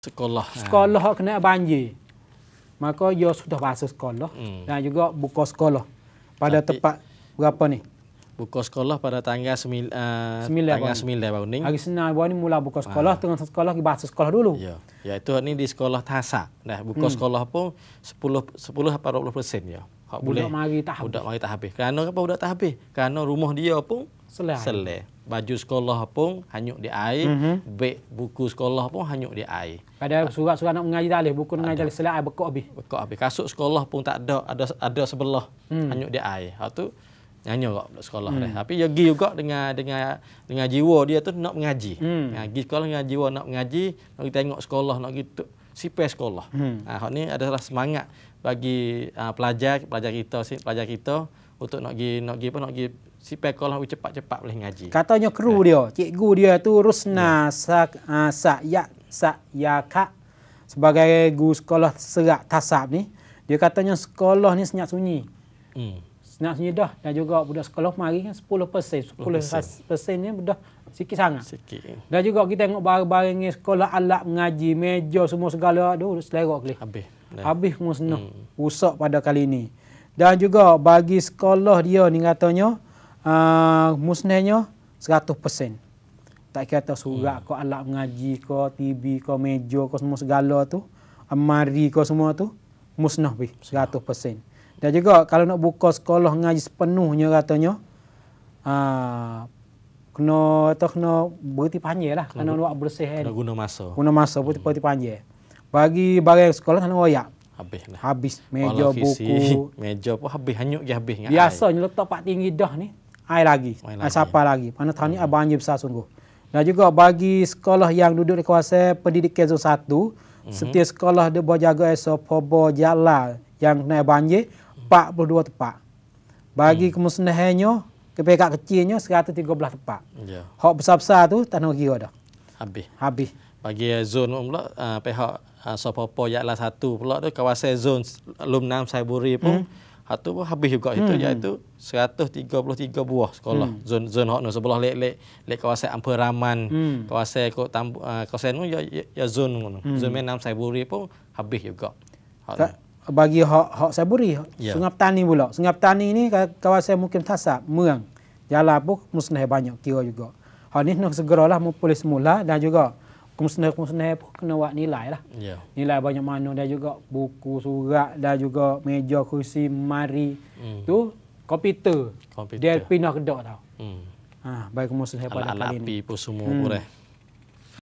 sekolah eh. sekolah ha. kena banjir maka dia sudah masuk sekolah hmm. dan juga buka sekolah pada Tapi, tempat berapa ni buka sekolah pada tanggal 9 uh, eh, tanggal 9 Bauning. Hari Senin Bauning mula buka ah. sekolah ha. dengan sekolah di bahasa sekolah dulu. Ya. Ya itu ni di sekolah Tasa. dah buka hmm. sekolah pun 10 10 atau 20% ya. Hak boleh. Budak mari tak habis. Budak mari tak habis. Kerana apa budak tak habis? Kerana rumah dia pun selai. Selai baju sekolah pun hanyuk di air, mm -hmm. beg buku sekolah pun hanyuk di air. Ada surat-surat nak mengaji tak buku nak mengaji tak boleh, selat air bekok habis. Bekok habis. Kasut sekolah pun tak ada, ada, ada sebelah mm. hanyuk di air. Hal tu nyanyi kok sekolah hmm. dah. Tapi dia pergi juga dengan dengan dengan jiwa dia tu nak mengaji. Hmm. Ha, pergi sekolah dengan jiwa nak mengaji, nak kita tengok sekolah, nak gitu tu, sipai sekolah. Hmm. Ha, ni adalah semangat bagi uh, pelajar, pelajar kita, pelajar kita untuk nak pergi, nak pergi apa, nak pergi si pekolah u cepat-cepat boleh ngaji. Katanya kru kan? dia, cikgu dia tu Rusna ah, Sa'yak Sa'yaka sebagai guru sekolah serak tasab ni, dia katanya sekolah ni senyap sunyi. Hmm. Senyap sunyi dah dan juga budak sekolah mari kan 10%, 10%, 10 ni budak sikit sangat. Sikit. Dan juga kita tengok barang-barang sekolah alat mengaji, meja semua segala tu selerok kali. Habis. Dah. Habis musnah. Hmm. Usak pada kali ini. Dan juga bagi sekolah dia ni katanya, uh, musnahnya 100%. Tak kira surat hmm. kau, alat mengaji kau, TV kau, meja kau semua segala tu, amari kau semua tu musnah bi 100%. Dan juga kalau nak buka sekolah mengaji sepenuhnya katanya aa, ah, kena tu kena berhenti panjang lah kena nak bersih eh. kena guna masa guna masa hmm. berhenti, berhenti panjang bagi bagai sekolah kena royak habis lah habis meja Walau buku visi, meja pun habis hanyut je habis biasanya letak pak tinggi dah ni air lagi. Air, air sapa lagi. Pada tahun ini hmm. banjir besar sungguh. Dan juga bagi sekolah yang duduk di kawasan pendidikan zon 1, hmm setiap sekolah dia boleh jaga esok pobo jalan yang kena banjir, 42 tepat. Bagi hmm. kemusnahannya, kepekat kecilnya 113 tepat. Yeah. Hak besar-besar tu tak nak kira dah. Habis. Habis. Bagi zon pula, uh, pihak uh, ah, Sopopo Yatla 1 pula tu, kawasan zon Lumnam, Saiburi pun, hmm satu pun habis juga situ hmm. iaitu 133 buah sekolah hmm. zon zon hok sebelah lek lek lek kawasan Amperaman hmm. kawasan kok tambu uh, kawasan ya, ya, ya, zon ngono hmm. zon menam Saiburi pun habis juga ha, bagi hok hok Saiburi yeah. Sungai Petani pula Sungai Petani ni kawasan mungkin tasap meng jalan pun musnah banyak kira juga ha ni nak segeralah mulih semula dan juga kumusnah kumusnah pun kena buat nilai lah. Yeah. Nilai banyak mana dah juga buku surat dah juga meja kursi mari mm. tu komputer. komputer. Dia pindah kedok tau. Hmm. Ha, baik kumusnah pada kali ni. Alat api pun semua hmm. boleh.